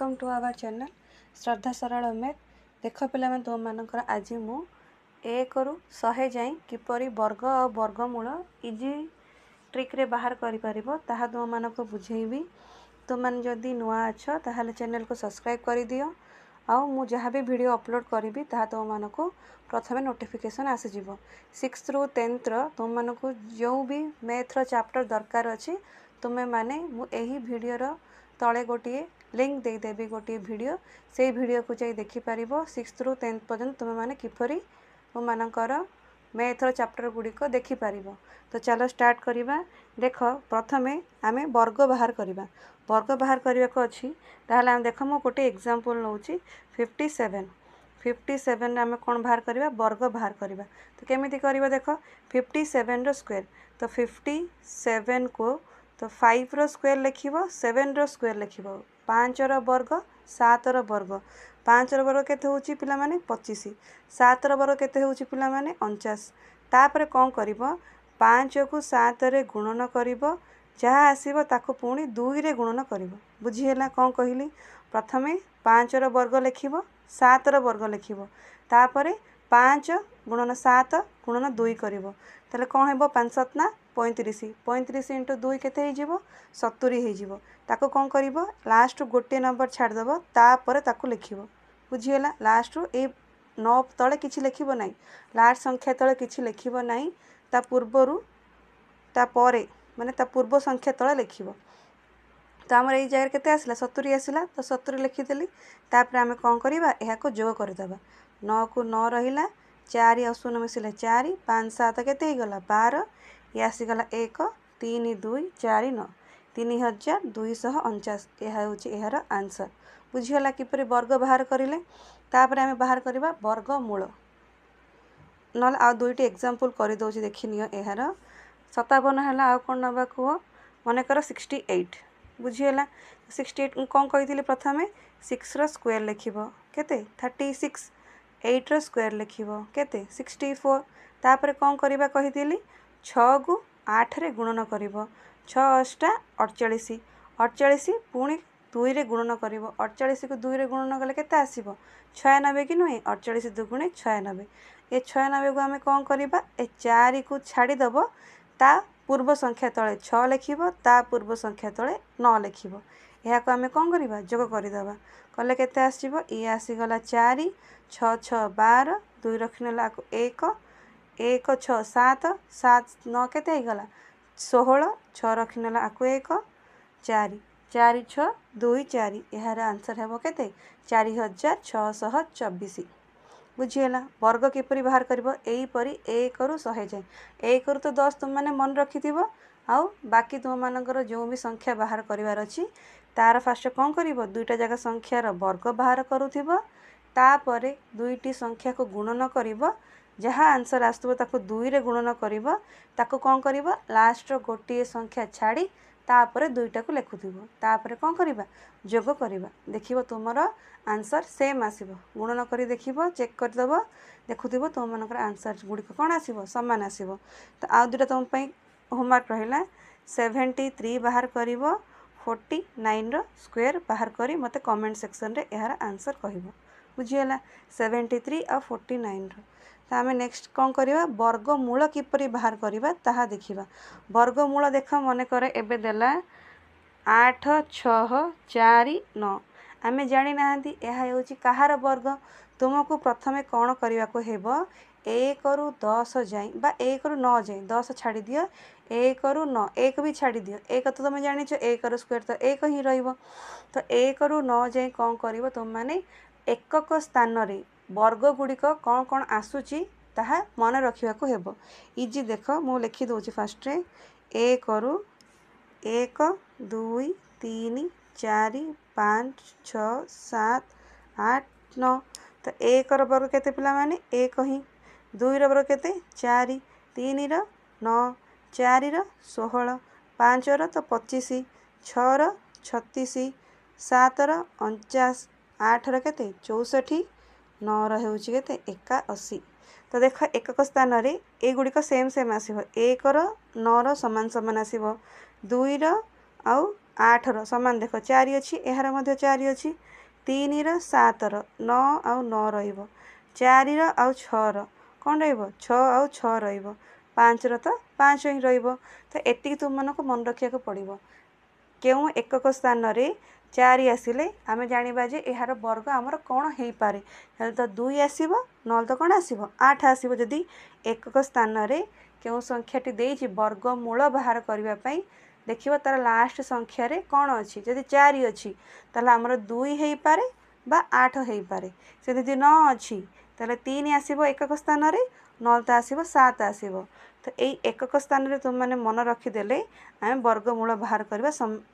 welcome to our channel ଶ୍ରଦ୍ଧା ସରଳ ଅମେର ଦେଖ ପିଲାମାନେ ତୁମମାନଙ୍କର ଆଜି ମୁଁ ଏକରୁ ଶହେ ଯାଏଁ କିପରି ବର୍ଗ ଆଉ ବର୍ଗମୂଳ ଇଜି ଟ୍ରିକ୍ରେ ବାହାର କରିପାରିବ ତାହା ତୁମମାନଙ୍କୁ ବୁଝେଇବି ତୁମମାନେ ଯଦି ନୂଆ ଅଛ ତାହେଲେ ଚ୍ୟାନେଲ୍କୁ ସବସ୍କ୍ରାଇବ୍ କରିଦିଅ ଆଉ ମୁଁ ଯାହା ବି ଭିଡ଼ିଓ ଅପଲୋଡ଼ କରିବି ତାହା ତୁମମାନଙ୍କୁ ପ୍ରଥମେ ନୋଟିଫିକେସନ୍ ଆସିଯିବ ସିକ୍ସଥରୁ ଟେନ୍ଥର ତୁମମାନଙ୍କୁ ଯେଉଁ ବି ମ୍ୟାଥ୍ର ଚାପ୍ଟର ଦରକାର ଅଛି ତୁମେମାନେ ମୁଁ ଏହି ଭିଡ଼ିଓର ତଳେ ଗୋଟିଏ ଲିଙ୍କ୍ ଦେଇଦେବି ଗୋଟିଏ ଭିଡ଼ିଓ ସେଇ ଭିଡ଼ିଓକୁ ଯାଇ ଦେଖିପାରିବ ସିକ୍ସଥରୁ ଟେନ୍ଥ ପର୍ଯ୍ୟନ୍ତ ତୁମେମାନେ କିପରି ତୁମମାନଙ୍କର ମ୍ୟାଥ୍ର ଚାପ୍ଟର ଗୁଡ଼ିକ ଦେଖିପାରିବ ତ ଚାଲ ଷ୍ଟାର୍ଟ କରିବା ଦେଖ ପ୍ରଥମେ ଆମେ ବର୍ଗ ବାହାର କରିବା ବର୍ଗ ବାହାର କରିବାକୁ ଅଛି ତାହେଲେ ଆମେ ଦେଖ ମୁଁ ଗୋଟେ ଏକ୍ଜାମ୍ପଲ୍ ନେଉଛି ଫିଫ୍ଟି ସେଭେନ୍ ଫିଫ୍ଟି ସେଭେନ୍ରେ ଆମେ କ'ଣ ବାହାର କରିବା ବର୍ଗ ବାହାର କରିବା ତ କେମିତି କରିବା ଦେଖ ଫିଫ୍ଟି ସେଭେନ୍ର ସ୍କୋୟାର୍ ତ ଫିଫ୍ଟି ସେଭେନ୍କୁ ତ ଫାଇଭ୍ର ସ୍କୋୟାର୍ ଲେଖିବ ସେଭେନ୍ର ସ୍କୋୟାର୍ ଲେଖିବ ପାଞ୍ଚର ବର୍ଗ ସାତର ବର୍ଗ ପାଞ୍ଚର ବର୍ଗ କେତେ ହେଉଛି ପିଲାମାନେ ପଚିଶ ସାତର ବର୍ଗ କେତେ ହେଉଛି ପିଲାମାନେ ଅଣଚାଶ ତାପରେ କ'ଣ କରିବ ପାଞ୍ଚକୁ ସାତରେ ଗୁଣନ କରିବ ଯାହା ଆସିବ ତାକୁ ପୁଣି ଦୁଇରେ ଗୁଣନ କରିବ ବୁଝିହେଲା କ'ଣ କହିଲି ପ୍ରଥମେ ପାଞ୍ଚର ବର୍ଗ ଲେଖିବ ସାତର ବର୍ଗ ଲେଖିବ ତାପରେ ପାଞ୍ଚ ଗୁଣନ ସାତ ଗୁଣନ ଦୁଇ କରିବ ତାହେଲେ କ'ଣ ହେବ ପାଞ୍ଚ ସତନା ପଇଁତିରିଶ ପଇଁତିରିଶ ଇଣ୍ଟୁ ଦୁଇ କେତେ ହେଇଯିବ ସତୁରୀ ହେଇଯିବ ତାକୁ କ'ଣ କରିବ ଲାଷ୍ଟରୁ ଗୋଟିଏ ନମ୍ବର ଛାଡ଼ିଦେବ ତାପରେ ତାକୁ ଲେଖିବ ବୁଝିଗଲା ଲାଷ୍ଟରୁ ଏଇ ନଅ ତଳେ କିଛି ଲେଖିବ ନାହିଁ ଲାଷ୍ଟ ସଂଖ୍ୟା ତଳେ କିଛି ଲେଖିବ ନାହିଁ ତା ପୂର୍ବରୁ ତାପରେ ମାନେ ତା ପୂର୍ବ ସଂଖ୍ୟା ତଳେ ଲେଖିବ ତ ଆମର ଏଇ ଜାଗାରେ କେତେ ଆସିଲା ସତୁରୀ ଆସିଲା ତ ସତୁରୀ ଲେଖିଦେଲି ତାପରେ ଆମେ କ'ଣ କରିବା ଏହାକୁ ଯୋଗ କରିଦେବା ନଅକୁ ନଅ ରହିଲା ଚାରି ଅଶୂନ ମିଶିଲେ ଚାରି ପାଞ୍ଚ ସାତ କେତେ ହେଇଗଲା ବାର ଇଏ ଆସିଗଲା ଏକ ତିନି ଦୁଇ ଚାରି ନଅ ତିନି ହଜାର ଦୁଇଶହ ଅଣଚାଶ ଏହା ହେଉଛି ଏହାର ଆନ୍ସର୍ ବୁଝିଗଲା କିପରି ବର୍ଗ ବାହାର କରିଲେ ତାପରେ ଆମେ ବାହାର କରିବା ବର୍ଗ ମୂଳ ନହେଲେ ଆଉ ଦୁଇଟି ଏକ୍ଜାମ୍ପଲ୍ କରିଦେଉଛି ଦେଖିନିଅ ଏହାର ସତାବନ ହେଲା ଆଉ କ'ଣ ନେବା କୁହ ମନେକର ସିକ୍ସଟି ଏଇଟ୍ ବୁଝିହେଲା ସିକ୍ସଟି ଏଇଟ୍ ମୁଁ କ'ଣ କହିଥିଲି ପ୍ରଥମେ ସିକ୍ସର ସ୍କୋୟାର୍ ଲେଖିବ କେତେ ଥାର୍ଟି ସିକ୍ସ ଏଇଟ୍ର ସ୍କୋୟାର୍ ଲେଖିବ କେତେ ସିକ୍ସଟି ଫୋର୍ ତାପରେ କ'ଣ କରିବା କହିଥିଲି ଛଅକୁ ଆଠରେ ଗୁଣନ କରିବ ଛଅ ଅଷ୍ଟା ଅଠଚାଳିଶ ଅଠଚାଳିଶ ପୁଣି ଦୁଇରେ ଗୁଣନ କରିବ ଅଠଚାଳିଶକୁ ଦୁଇରେ ଗୁଣନ କଲେ କେତେ ଆସିବ ଛୟାନବେ କି ନୁହେଁ ଅଠଚାଳିଶ ଦୁଇଗୁଣେ ଛୟାନବେ ଏ ଛୟାନବେକୁ ଆମେ କ'ଣ କରିବା ଏ ଚାରିକୁ ଛାଡ଼ିଦେବ ତା ପୂର୍ବ ସଂଖ୍ୟା ତଳେ ଛଅ ଲେଖିବ ତା ପୂର୍ବ ସଂଖ୍ୟା ତଳେ ନଅ ଲେଖିବ ଏହାକୁ ଆମେ କ'ଣ କରିବା ଯୋଗ କରିଦେବା କଲେ କେତେ ଆସିବ ଇଏ ଆସିଗଲା ଚାରି ଛଅ ଛଅ ବାର ଦୁଇ ରଖିନେଲାକୁ ଏକ ଏକ ଛଅ ସାତ ସାତ ନଅ କେତେ ହେଇଗଲା ଷୋହଳ ଛଅ ରଖିନେଲା ଆକୁ ଏକ ଚାରି ଚାରି ଛଅ ଦୁଇ ଚାରି ଏହାର ଆନ୍ସର ହେବ କେତେ ଚାରି ହଜାର ଛଅଶହ ଚବିଶ ବୁଝିଗଲା ବର୍ଗ କିପରି ବାହାର କରିବ ଏହିପରି ଏକରୁ ଶହେ ଯାଏ ଏକରୁ ତ ଦଶ ତୁମମାନେ ମନେ ରଖିଥିବ ଆଉ ବାକି ତୁମମାନଙ୍କର ଯେଉଁ ବି ସଂଖ୍ୟା ବାହାର କରିବାର ଅଛି ତା'ର ଫାଷ୍ଟ କ'ଣ କରିବ ଦୁଇଟା ଜାଗା ସଂଖ୍ୟାର ବର୍ଗ ବାହାର କରୁଥିବ ତାପରେ ଦୁଇଟି ସଂଖ୍ୟାକୁ ଗୁଣନ କରିବ ଯାହା ଆନ୍ସର ଆସୁଥିବ ତାକୁ ଦୁଇରେ ଗୁଣନ କରିବ ତାକୁ କ'ଣ କରିବ ଲାଷ୍ଟର ଗୋଟିଏ ସଂଖ୍ୟା ଛାଡ଼ି ତାପରେ ଦୁଇଟାକୁ ଲେଖୁଥିବ ତାପରେ କ'ଣ କରିବା ଯୋଗ କରିବା ଦେଖିବ ତୁମର ଆନ୍ସର ସେମ୍ ଆସିବ ଗୁଣନ କରି ଦେଖିବ ଚେକ୍ କରିଦେବ ଦେଖୁଥିବ ତୁମମାନଙ୍କର ଆନ୍ସର୍ ଗୁଡ଼ିକ କ'ଣ ଆସିବ ସମାନ ଆସିବ ତ ଆଉ ଦୁଇଟା ତୁମ ପାଇଁ ହୋମ୍ୱାର୍କ ରହିଲା ସେଭେଣ୍ଟି ଥ୍ରୀ ବାହାର କରିବ ଫୋର୍ଟି ନାଇନ୍ର ସ୍କୋୟାର ବାହାର କରି ମୋତେ କମେଣ୍ଟ ସେକ୍ସନ୍ରେ ଏହାର ଆନ୍ସର କହିବ ବୁଝିଗଲା ସେଭେଣ୍ଟି ଥ୍ରୀ ଆଉ ଫୋର୍ଟି ନାଇନ୍ର ତ ଆମେ ନେକ୍ସଟ କ'ଣ କରିବା ବର୍ଗମୂଳ କିପରି ବାହାର କରିବା ତାହା ଦେଖିବା ବର୍ଗମୂଳ ଦେଖ ମନେକର ଏବେ ଦେଲା ଆଠ ଛଅ ଚାରି ନଅ ଆମେ ଜାଣିନାହାନ୍ତି ଏହା ହେଉଛି କାହାର ବର୍ଗ ତୁମକୁ ପ୍ରଥମେ କ'ଣ କରିବାକୁ ହେବ ଏକରୁ ଦଶ ଯାଏଁ ବା ଏକରୁ ନଅ ଯାଏଁ ଦଶ ଛାଡ଼ି ଦିଅ ଏକରୁ ନଅ ଏକ ବି ଛାଡ଼ି ଦିଅ ଏକ ତ ତୁମେ ଜାଣିଛ ଏକର ସ୍କୋୟାର ତ ଏକ ହିଁ ରହିବ ତ ଏକରୁ ନଅ ଯାଏଁ କ'ଣ କରିବ ତୁମମାନେ ଏକକ ସ୍ଥାନରେ ବର୍ଗଗୁଡ଼ିକ କ'ଣ କ'ଣ ଆସୁଛି ତାହା ମନେ ରଖିବାକୁ ହେବ ଇଜି ଦେଖ ମୁଁ ଲେଖିଦେଉଛି ଫାଷ୍ଟରେ ଏକରୁ ଏକ ଦୁଇ ତିନି ଚାରି ପାଞ୍ଚ ଛଅ ସାତ ଆଠ ନଅ ତ ଏକର ବର୍ଗ କେତେ ପିଲାମାନେ ଏକ ହିଁ ଦୁଇର ବର୍ଗ କେତେ ଚାରି ତିନିର ନଅ ଚାରିର ଷୋହଳ ପାଞ୍ଚର ତ ପଚିଶ ଛଅର ଛତିଶ ସାତର ଅଣଚାଶ ଆଠର କେତେ ଚଉଷଠି ନଅର ହେଉଛି କେତେ ଏକାଅଶୀ ତ ଦେଖ ଏକକ ସ୍ଥାନରେ ଏଗୁଡ଼ିକ ସେମ୍ ସେମ୍ ଆସିବ ଏକର ନଅର ସମାନ ସମାନ ଆସିବ ଦୁଇର ଆଉ ଆଠର ସମାନ ଦେଖ ଚାରି ଅଛି ଏହାର ମଧ୍ୟ ଚାରି ଅଛି ତିନିର ସାତର ନଅ ଆଉ ନଅ ରହିବ ଚାରିର ଆଉ ଛଅର କ'ଣ ରହିବ ଛଅ ଆଉ ଛଅ ରହିବ ପାଞ୍ଚର ତ ପାଞ୍ଚ ହିଁ ରହିବ ତ ଏତିକି ତୁମମାନଙ୍କୁ ମନେ ରଖିବାକୁ ପଡ଼ିବ କେଉଁ ଏକକ ସ୍ଥାନରେ ଚାରି ଆସିଲେ ଆମେ ଜାଣିବା ଯେ ଏହାର ବର୍ଗ ଆମର କ'ଣ ହେଇପାରେ ହେଲେ ତ ଦୁଇ ଆସିବ ନହେଲେ ତ କ'ଣ ଆସିବ ଆଠ ଆସିବ ଯଦି ଏକକ ସ୍ଥାନରେ କେଉଁ ସଂଖ୍ୟାଟି ଦେଇଛି ବର୍ଗ ମୂଳ ବାହାର କରିବା ପାଇଁ ଦେଖିବ ତା'ର ଲାଷ୍ଟ ସଂଖ୍ୟାରେ କ'ଣ ଅଛି ଯଦି ଚାରି ଅଛି ତାହେଲେ ଆମର ଦୁଇ ହେଇପାରେ ବା ଆଠ ହେଇପାରେ ସେ ଯଦି ନଅ ଅଛି ତାହେଲେ ତିନି ଆସିବ ଏକକ ସ୍ଥାନରେ ନଅ ତ ଆସିବ ସାତ ଆସିବ ତ ଏଇ ଏକକ ସ୍ଥାନରେ ତୁମେମାନେ ମନେ ରଖିଦେଲେ ଆମେ ବର୍ଗମୂଳ ବାହାର କରିବା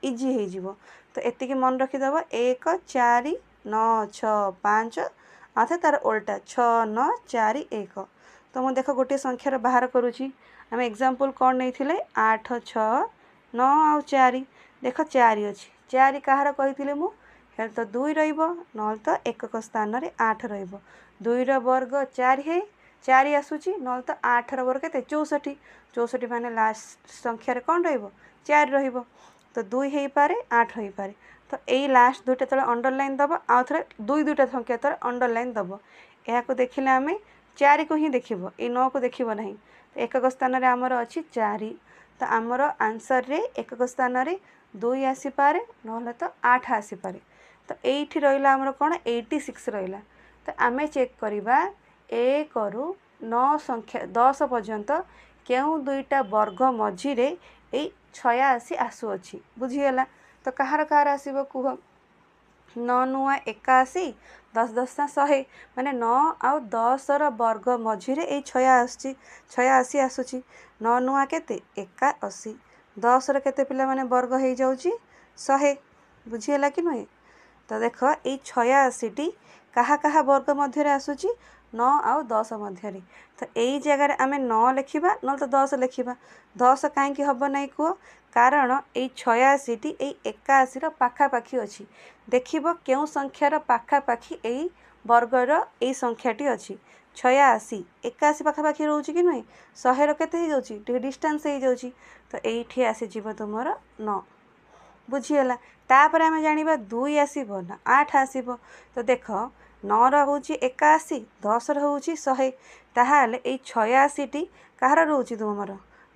ଇଜି ହେଇଯିବ ତ ଏତିକି ମନେ ରଖିଦେବ ଏକ ଚାରି ନଅ ଛଅ ପାଞ୍ଚ ଅଥା ତା'ର ଓଲଟା ଛଅ ନଅ ଚାରି ଏକ ତ ମୁଁ ଦେଖ ଗୋଟିଏ ସଂଖ୍ୟାର ବାହାର କରୁଛି ଆମେ ଏକ୍ଜାମ୍ପଲ୍ କ'ଣ ନେଇଥିଲେ ଆଠ ଛଅ ନଅ ଆଉ ଚାରି ଦେଖ ଚାରି ଅଛି ଚାରି କାହାର କହିଥିଲି ମୁଁ ହେଲେ ତ ଦୁଇ ରହିବ ନହେଲେ ତ ଏକକ ସ୍ଥାନରେ ଆଠ ରହିବ ଦୁଇର ବର୍ଗ ଚାରି ହେଇ ଚାରି ଆସୁଛି ନହେଲେ ତ ଆଠର ବର୍ଗ କେତେ ଚଉଷଠି ଚଉଷଠି ମାନେ ଲାଷ୍ଟ ସଂଖ୍ୟାରେ କ'ଣ ରହିବ ଚାରି ରହିବ ତ ଦୁଇ ହେଇପାରେ ଆଠ ହେଇପାରେ ତ ଏଇ ଲାଷ୍ଟ ଦୁଇଟା ତଳେ ଅଣ୍ଡରଲାଇନ୍ ଦେବ ଆଉ ଥରେ ଦୁଇ ଦୁଇଟା ସଂଖ୍ୟା ତଳେ ଅଣ୍ଡରଲାଇନ୍ ଦେବ ଏହାକୁ ଦେଖିଲେ ଆମେ ଚାରିକୁ ହିଁ ଦେଖିବ ଏଇ ନଅକୁ ଦେଖିବ ନାହିଁ ତ ଏକକ ସ୍ଥାନରେ ଆମର ଅଛି ଚାରି ତ ଆମର ଆନ୍ସର୍ରେ ଏକକ ସ୍ଥାନରେ ଦୁଇ ଆସିପାରେ ନହେଲେ ତ ଆଠ ଆସିପାରେ ତ ଏଇଠି ରହିଲା ଆମର କ'ଣ ଏଇଟି ସିକ୍ସ ରହିଲା ତ ଆମେ ଚେକ୍ କରିବା ଏକରୁ ନଅ ସଂଖ୍ୟା ଦଶ ପର୍ଯ୍ୟନ୍ତ କେଉଁ ଦୁଇଟା ବର୍ଗ ମଝିରେ ଏଇ ଛୟାଅଶି ଆସୁଅଛି ବୁଝିଗଲା ତ କାହାର କାହାର ଆସିବ କୁହ ନଅ ନୂଆ ଏକାଅଶୀ ଦଶ ଦଶଟା ଶହେ ମାନେ ନଅ ଆଉ ଦଶର ବର୍ଗ ମଝିରେ ଏଇ ଛୟା ଆସୁଛି ଛୟାଅଶୀ ଆସୁଛି ନଅ ନୂଆ କେତେ ଏକାଅଶି ଦଶର କେତେ ପିଲାମାନେ ବର୍ଗ ହେଇଯାଉଛି ଶହେ ବୁଝିଗଲା କି ନୁହେଁ ତ ଦେଖ ଏଇ ଛୟାଅଶୀଟି କାହା କାହା ବର୍ଗ ମଧ୍ୟରେ ଆସୁଛି ନଅ ଆଉ ଦଶ ମଧ୍ୟରେ ତ ଏଇ ଜାଗାରେ ଆମେ ନଅ ଲେଖିବା ନହେଲେ ତ ଦଶ ଲେଖିବା ଦଶ କାହିଁକି ହେବ ନାହିଁ କୁହ କାରଣ ଏଇ ଛୟାଅଶୀଟି ଏଇ ଏକାଅଶୀର ପାଖାପାଖି ଅଛି ଦେଖିବ କେଉଁ ସଂଖ୍ୟାର ପାଖାପାଖି ଏଇ ବର୍ଗର ଏଇ ସଂଖ୍ୟାଟି ଅଛି ଛୟାଅଶୀ ଏକାଅଶୀ ପାଖାପାଖି ରହୁଛି କି ନୁହେଁ ଶହେର କେତେ ହେଇଯାଉଛି ଟିକେ ଡିଷ୍ଟାନ୍ସ ହେଇଯାଉଛି ତ ଏଇଠି ଆସିଯିବ ତୁମର ନଅ ବୁଝିଗଲା ତାପରେ ଆମେ ଜାଣିବା ଦୁଇ ଆସିବ ନା ଆଠ ଆସିବ ତ ଦେଖ ନଅର ହେଉଛି ଏକାଅଶୀ ଦଶର ହେଉଛି ଶହେ ତାହେଲେ ଏଇ ଛୟାଅଶୀଟି କାହାର ରହୁଛି ତୁମର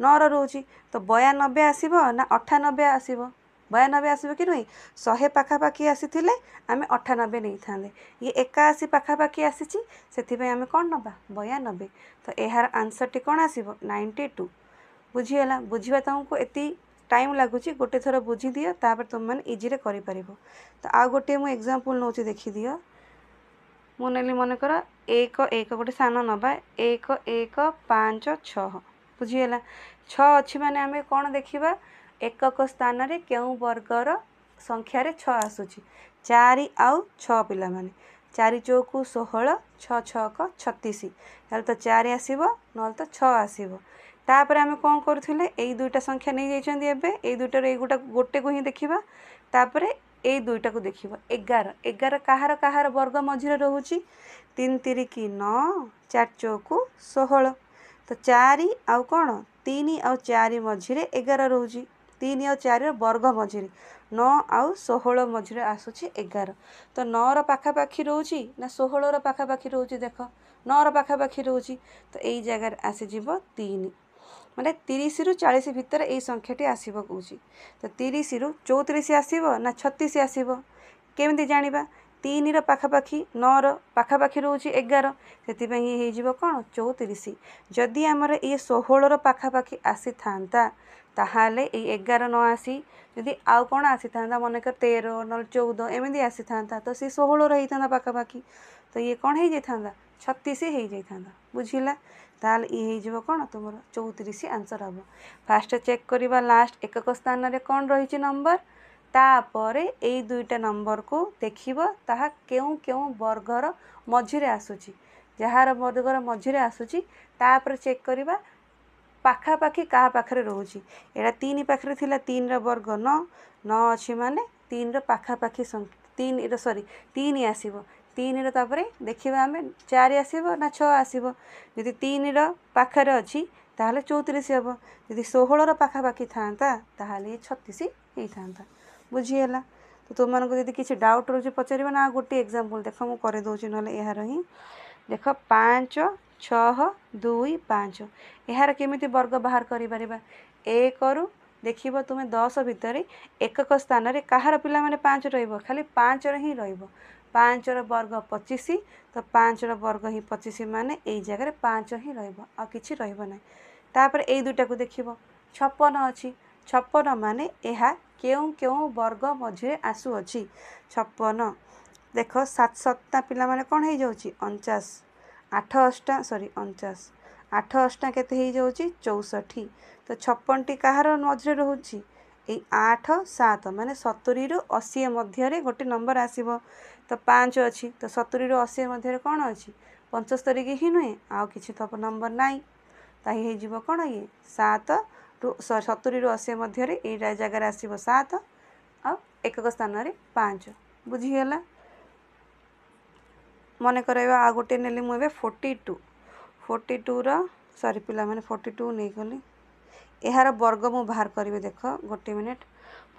ନଅର ରହୁଛି ତ ବୟାନବେ ଆସିବ ନା ଅଠାନବେ ଆସିବ ବୟାନବେ ଆସିବ କି ନୁହେଁ ଶହେ ପାଖାପାଖି ଆସିଥିଲେ ଆମେ ଅଠାନବେ ନେଇଥାନ୍ତେ ଇଏ ଏକାଅଶୀ ପାଖାପାଖି ଆସିଛି ସେଥିପାଇଁ ଆମେ କ'ଣ ନେବା ବୟାନବେ ତ ଏହାର ଆନ୍ସର୍ଟି କ'ଣ ଆସିବ ନାଇଣ୍ଟି ଟୁ ବୁଝିଗଲା ବୁଝିବା ତୁମକୁ ଏତିକି ଟାଇମ୍ ଲାଗୁଛି ଗୋଟେ ଥର ବୁଝିଦିଅ ତାପରେ ତୁମେମାନେ ଇଜିରେ କରିପାରିବ ତ ଆଉ ଗୋଟିଏ ମୁଁ ଏକ୍ଜାମ୍ପଲ୍ ନେଉଛି ଦେଖିଦିଅ ମୁଁ ନେଲି ମନେକର ଏକ ଏକ ଗୋଟେ ସ୍ଥାନ ନେବା ଏକ ଏକ ପାଞ୍ଚ ଛଅ ବୁଝିଗଲା ଛଅ ଅଛି ମାନେ ଆମେ କ'ଣ ଦେଖିବା ଏକକ ସ୍ଥାନରେ କେଉଁ ବର୍ଗର ସଂଖ୍ୟାରେ ଛଅ ଆସୁଛି ଚାରି ଆଉ ଛଅ ପିଲାମାନେ ଚାରି ଚଉକୁ ଷୋହଳ ଛଅ ଛଅକ ଛତିଶ ନହେଲେ ତ ଚାରି ଆସିବ ନହେଲେ ତ ଛଅ ଆସିବ ତାପରେ ଆମେ କ'ଣ କରୁଥିଲେ ଏଇ ଦୁଇଟା ସଂଖ୍ୟା ନେଇଯାଇଛନ୍ତି ଏବେ ଏଇ ଦୁଇଟାରୁ ଏଇ ଗୋଟା ଗୋଟେକୁ ହିଁ ଦେଖିବା ତାପରେ ଏଇ ଦୁଇଟାକୁ ଦେଖିବ ଏଗାର ଏଗାର କାହାର କାହାର ବର୍ଗ ମଝିରେ ରହୁଛି ତିନି ତିରିକି ନଅ ଚାରି ଚଉକୁ ଷୋହଳ ତ ଚାରି ଆଉ କ'ଣ ତିନି ଆଉ ଚାରି ମଝିରେ ଏଗାର ରହୁଛି ତିନି ଆଉ ଚାରିର ବର୍ଗ ମଝିରେ ନଅ ଆଉ ଷୋହଳ ମଝିରେ ଆସୁଛି ଏଗାର ତ ନଅର ପାଖାପାଖି ରହୁଛି ନା ଷୋହଳର ପାଖାପାଖି ରହୁଛି ଦେଖ ନଅର ପାଖାପାଖି ରହୁଛି ତ ଏଇ ଜାଗାରେ ଆସିଯିବ ତିନି ମାନେ ତିରିଶରୁ ଚାଳିଶ ଭିତରେ ଏଇ ସଂଖ୍ୟାଟି ଆସିବ କହୁଛି ତ ତିରିଶରୁ ଚଉତିରିଶ ଆସିବ ନା ଛତିଶ ଆସିବ କେମିତି ଜାଣିବା ତିନିର ପାଖାପାଖି ନଅର ପାଖାପାଖି ରହୁଛି ଏଗାର ସେଥିପାଇଁ ଇଏ ହେଇଯିବ କ'ଣ ଚଉତିରିଶ ଯଦି ଆମର ଇଏ ଷୋହଳର ପାଖାପାଖି ଆସିଥାନ୍ତା ତାହେଲେ ଏଇ ଏଗାର ନ ଆସି ଯଦି ଆଉ କ'ଣ ଆସିଥାନ୍ତା ମନେକର ତେର ନହେଲେ ଚଉଦ ଏମିତି ଆସିଥାନ୍ତା ତ ସେ ଷୋହଳର ହେଇଥାନ୍ତା ପାଖାପାଖି ତ ଇଏ କ'ଣ ହେଇଯାଇଥାନ୍ତା ଛତିଶ ହୋଇଯାଇଥାନ୍ତା ବୁଝିଲା ତାହେଲେ ଇ ହୋଇଯିବ କ'ଣ ତୁମର ଚଉତିରିଶ ଆନ୍ସର୍ ହେବ ଫାଷ୍ଟ ଚେକ୍ କରିବା ଲାଷ୍ଟ ଏକକ ସ୍ଥାନରେ କ'ଣ ରହିଛି ନମ୍ବର ତାପରେ ଏଇ ଦୁଇଟା ନମ୍ବରକୁ ଦେଖିବ ତାହା କେଉଁ କେଉଁ ବର୍ଗର ମଝିରେ ଆସୁଛି ଯାହାର ବର୍ଗର ମଝିରେ ଆସୁଛି ତାପରେ ଚେକ୍ କରିବା ପାଖାପାଖି କାହା ପାଖରେ ରହୁଛି ଏଇଟା ତିନି ପାଖରେ ଥିଲା ତିନିର ବର୍ଗ ନଅ ନଅ ଅଛି ମାନେ ତିନିର ପାଖାପାଖି ତିନିର ସରି ତିନି ଆସିବ ତିନିର ତାପରେ ଦେଖିବା ଆମେ ଚାରି ଆସିବ ନା ଛଅ ଆସିବ ଯଦି ତିନିର ପାଖରେ ଅଛି ତାହେଲେ ଚଉତିରିଶ ହେବ ଯଦି ଷୋହଳର ପାଖାପାଖି ଥାଆନ୍ତା ତାହେଲେ ଛତିଶ ହେଇଥାନ୍ତା ବୁଝିହେଲା ତ ତୁମମାନଙ୍କୁ ଯଦି କିଛି ଡାଉଟ୍ ରହୁଛି ପଚାରିବ ନା ଆଉ ଗୋଟେ ଏକ୍ଜାମ୍ପଲ୍ ଦେଖ ମୁଁ କରିଦେଉଛି ନହେଲେ ଏହାର ହିଁ ଦେଖ ପାଞ୍ଚ ଛଅ ଦୁଇ ପାଞ୍ଚ ଏହାର କେମିତି ବର୍ଗ ବାହାର କରିପାରିବା ଏକରୁ ଦେଖିବ ତୁମେ ଦଶ ଭିତରେ ଏକକ ସ୍ଥାନରେ କାହାର ପିଲାମାନେ ପାଞ୍ଚ ରହିବ ଖାଲି ପାଞ୍ଚର ହିଁ ରହିବ ପାଞ୍ଚର ବର୍ଗ ପଚିଶ ତ ପାଞ୍ଚର ବର୍ଗ ହିଁ ପଚିଶ ମାନେ ଏଇ ଜାଗାରେ ପାଞ୍ଚ ହିଁ ରହିବ ଆଉ କିଛି ରହିବ ନାହିଁ ତାପରେ ଏଇ ଦୁଇଟାକୁ ଦେଖିବ ଛପନ ଅଛି ଛପନ ମାନେ ଏହା କେଉଁ କେଉଁ ବର୍ଗ ମଝିରେ ଆସୁଅଛି ଛପନ ଦେଖ ସାତ ସପ୍ତାହ ପିଲାମାନେ କ'ଣ ହେଇଯାଉଛି ଅଣଚାଶ ଆଠ ଅଷ୍ଟା ସରି ଅଣଚାଶ ଆଠ ଅଷ୍ଟା କେତେ ହେଇଯାଉଛି ଚଉଷଠି ତ ଛପନଟି କାହାର ମଝିରେ ରହୁଛି ଏଇ ଆଠ ସାତ ମାନେ ସତୁରିରୁ ଅଶୀ ମଧ୍ୟରେ ଗୋଟେ ନମ୍ବର ଆସିବ ତ ପାଞ୍ଚ ଅଛି ତ ସତୁରିରୁ ଅଶୀ ମଧ୍ୟରେ କ'ଣ ଅଛି ପଞ୍ଚସ୍ତରୀକି ହିଁ ନୁହେଁ ଆଉ କିଛି ତପ ନମ୍ବର ନାହିଁ ତାହି ହେଇଯିବ କ'ଣ ଇଏ ସାତରୁ ସତୁରିରୁ ଅଶୀ ମଧ୍ୟରେ ଏଇଟା ଜାଗାରେ ଆସିବ ସାତ ଆଉ ଏକକ ସ୍ଥାନରେ ପାଞ୍ଚ ବୁଝିଗଲା ମନେ କରାଇବା ଆଉ ଗୋଟିଏ ନେଲି ମୁଁ ଏବେ ଫୋର୍ଟି ଟୁ ଫୋର୍ଟି ଟୁର ସରି ପିଲାମାନେ ଫୋର୍ଟି ଟୁ ନେଇଗଲି ଏହାର ବର୍ଗ ମୁଁ ବାହାର କରିବି ଦେଖ ଗୋଟିଏ ମିନିଟ୍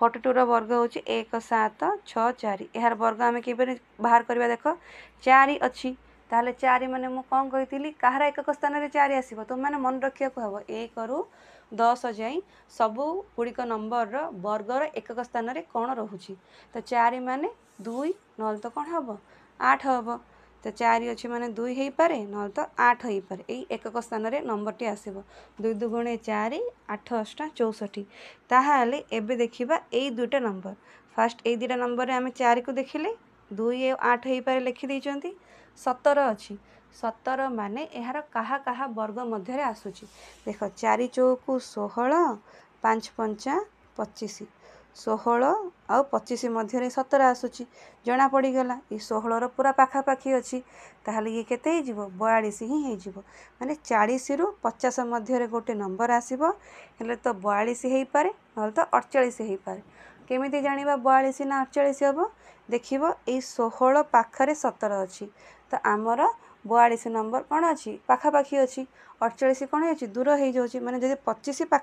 ফর্টিটুর বর্গ হচ্ছে এক সাত ছ চারি এর বর্গ আমি কিপর বাহার করা দেখ চারি অলে চারি মানে মু কম কইলি কাহার একক স্থানের চারি আসব তোমাকে মনে রাখা হব এক রু দশ যাই সবুগুড়ি নম্বর বর্গর একক স্থানের কম রুচি তো চারি মানে দুই নহলে তো কম হব আট হব ତ ଚାରି ଅଛି ମାନେ ଦୁଇ ହେଇପାରେ ନହେଲେ ତ ଆଠ ହେଇପାରେ ଏଇ ଏକକ ସ୍ଥାନରେ ନମ୍ବରଟି ଆସିବ ଦୁଇ ଦୁଗୁଣେ ଚାରି ଆଠ ଅଷ୍ଟା ଚଉଷଠି ତାହେଲେ ଏବେ ଦେଖିବା ଏଇ ଦୁଇଟା ନମ୍ବର ଫାଷ୍ଟ ଏଇ ଦୁଇଟା ନମ୍ବରରେ ଆମେ ଚାରିକୁ ଦେଖିଲେ ଦୁଇ ଆଉ ଆଠ ହେଇପାରେ ଲେଖିଦେଇଛନ୍ତି ସତର ଅଛି ସତର ମାନେ ଏହାର କାହା କାହା ବର୍ଗ ମଧ୍ୟରେ ଆସୁଛି ଦେଖ ଚାରି ଚଉକୁ ଷୋହଳ ପାଞ୍ଚ ପଞ୍ଚା ପଚିଶ ଷୋହଳ ଆଉ ପଚିଶ ମଧ୍ୟରେ ସତର ଆସୁଛି ଜଣାପଡ଼ିଗଲା ପଡ଼ିଗଲା ଏଇ ଷୋହଳର ପୁରା ପାଖାପାଖି ଅଛି ତାହେଲେ ଇଏ କେତେ ହେଇଯିବ ବୟାଳିଶ ହିଁ ହେଇଯିବ ମାନେ ଚାଳିଶରୁ ପଚାଶ ମଧ୍ୟରେ ଗୋଟେ ନମ୍ବର ଆସିବ ହେଲେ ତ ବୟାଳିଶ ହେଇପାରେ ନହେଲେ ତ ଅଠଚାଳିଶ ହେଇପାରେ କେମିତି ଜାଣିବା ବୟାଳିଶ ନା ଅଠଚାଳିଶ ହେବ ଦେଖିବ ଏଇ ଷୋହଳ ପାଖରେ ସତର ଅଛି ତ ଆମର ବୟାଳିଶ ନମ୍ବର କ'ଣ ଅଛି ପାଖାପାଖି ଅଛି ଅଠଚାଳିଶ କ'ଣ ହେଇଛି ଦୂର ହେଇଯାଉଛି ମାନେ ଯଦି ପଚିଶ ପାଖା